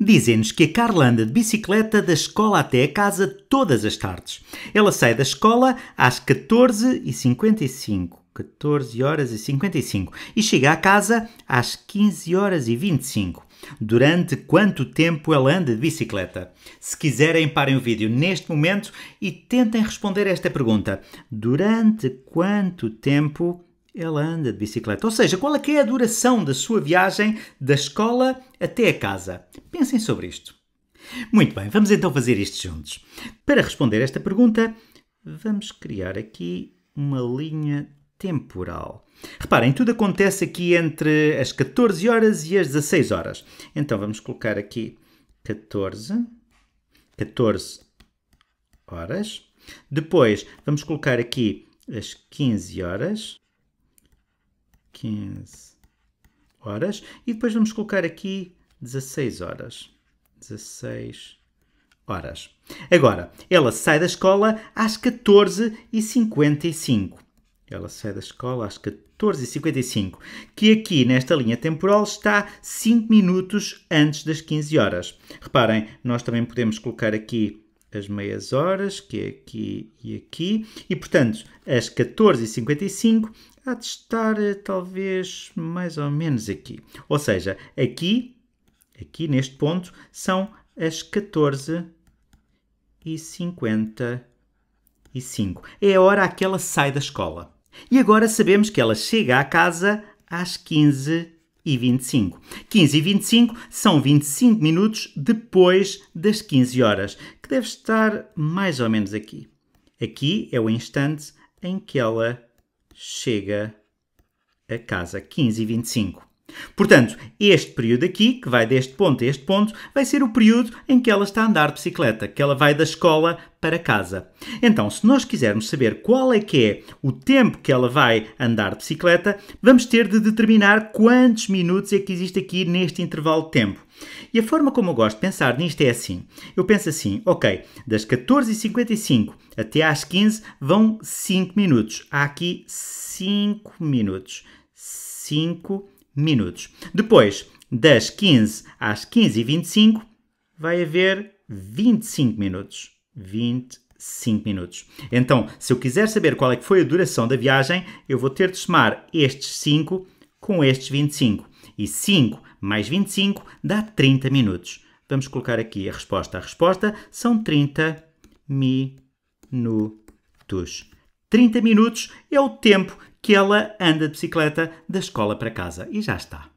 dizem-nos que a Carla anda de bicicleta da escola até a casa todas as tardes. Ela sai da escola às 14h55. 14 horas e 55 e chega à casa às 15 horas e 25. Durante quanto tempo ela anda de bicicleta? Se quiserem, parem o vídeo neste momento e tentem responder esta pergunta. Durante quanto tempo ela anda de bicicleta. Ou seja, qual é que é a duração da sua viagem da escola até a casa? Pensem sobre isto. Muito bem, vamos então fazer isto juntos. Para responder esta pergunta, vamos criar aqui uma linha temporal. Reparem, tudo acontece aqui entre as 14 horas e as 16 horas. Então vamos colocar aqui 14, 14 horas. Depois vamos colocar aqui as 15 horas 15 horas. E depois vamos colocar aqui 16 horas. 16 horas. Agora, ela sai da escola às 14h55. Ela sai da escola às 14h55, que aqui nesta linha temporal está 5 minutos antes das 15 horas. Reparem, nós também podemos colocar aqui as meias horas, que é aqui e aqui, e portanto, às 14h55 há de estar eh, talvez mais ou menos aqui. Ou seja, aqui, aqui neste ponto, são as 14 e 55. É a hora que ela sai da escola. E agora sabemos que ela chega à casa às 15 e 25. 15 e 25 são 25 minutos depois das 15 horas, que deve estar mais ou menos aqui. Aqui é o instante em que ela chega a casa. 15 h 25. Portanto, este período aqui, que vai deste ponto a este ponto, vai ser o período em que ela está a andar de bicicleta, que ela vai da escola para casa. Então, se nós quisermos saber qual é que é o tempo que ela vai andar de bicicleta, vamos ter de determinar quantos minutos é que existe aqui neste intervalo de tempo. E a forma como eu gosto de pensar nisto é assim. Eu penso assim, ok, das 14h55 até às 15 vão 5 minutos. Há aqui 5 minutos. 5 minutos minutos. Depois, das 15 às 15h25, vai haver 25 minutos. 25 minutos. Então, se eu quiser saber qual é que foi a duração da viagem, eu vou ter de somar estes 5 com estes 25. E 5 mais 25 dá 30 minutos. Vamos colocar aqui a resposta. A resposta são 30 minutos. 30 minutos é o tempo que ela anda de bicicleta da escola para casa. E já está.